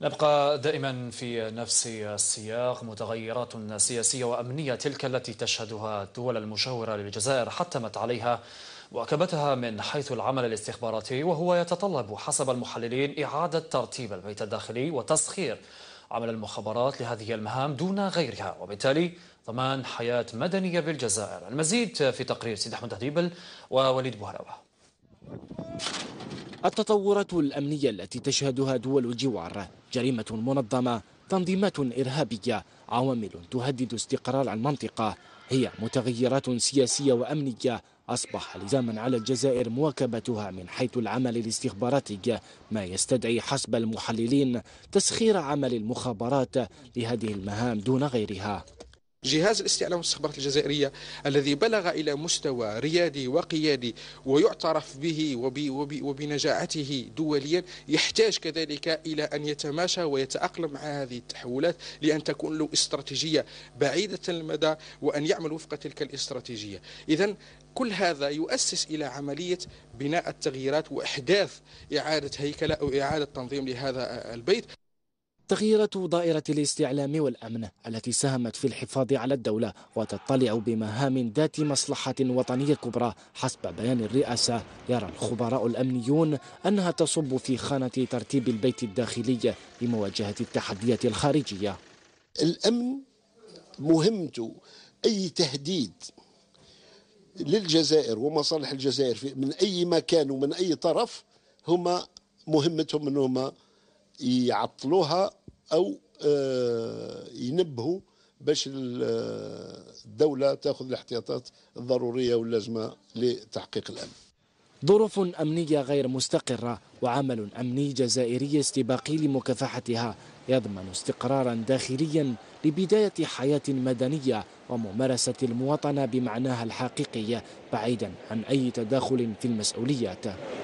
نبقى دائما في نفس السياق متغيرات سياسية وأمنية تلك التي تشهدها الدول المجاورة للجزائر حتمت عليها واكبتها من حيث العمل الاستخباراتي وهو يتطلب حسب المحللين إعادة ترتيب البيت الداخلي وتسخير عمل المخابرات لهذه المهام دون غيرها وبالتالي ضمان حياة مدنية بالجزائر المزيد في تقرير سيد أحمد هديبل ووليد بوهراوة التطورات الأمنية التي تشهدها دول الجوار جريمة منظمة تنظيمات إرهابية عوامل تهدد استقرار المنطقة هي متغيرات سياسية وأمنية أصبح لزاما على الجزائر مواكبتها من حيث العمل الاستخباراتي ما يستدعي حسب المحللين تسخير عمل المخابرات لهذه المهام دون غيرها جهاز الاستعلام والاستخبارات الجزائرية الذي بلغ إلى مستوى ريادي وقيادي ويعترف به وبنجاعته دوليا يحتاج كذلك إلى أن يتماشى ويتأقلم مع هذه التحولات لأن تكون له استراتيجية بعيدة المدى وأن يعمل وفق تلك الاستراتيجية إذا كل هذا يؤسس إلى عملية بناء التغييرات وإحداث إعادة هيكلة أو إعادة تنظيم لهذا البيت تغييرة دائرة الاستعلام والأمن التي ساهمت في الحفاظ على الدولة وتطلع بمهام ذات مصلحة وطنية كبرى حسب بيان الرئاسة يرى الخبراء الأمنيون أنها تصب في خانة ترتيب البيت الداخلي لمواجهة التحديات الخارجية الأمن مهمته أي تهديد للجزائر ومصالح الجزائر من أي مكان ومن أي طرف هما مهمتهم هما يعطلوها او آه، ينبهوا باش آه، الدولة تأخذ الاحتياطات الضرورية واللازمة لتحقيق الأمن ظروف أمنية غير مستقرة وعمل أمني جزائري استباقي لمكافحتها يضمن استقرارا داخليا لبداية حياة مدنية وممارسة المواطنة بمعناها الحقيقي بعيدا عن أي تداخل في المسؤوليات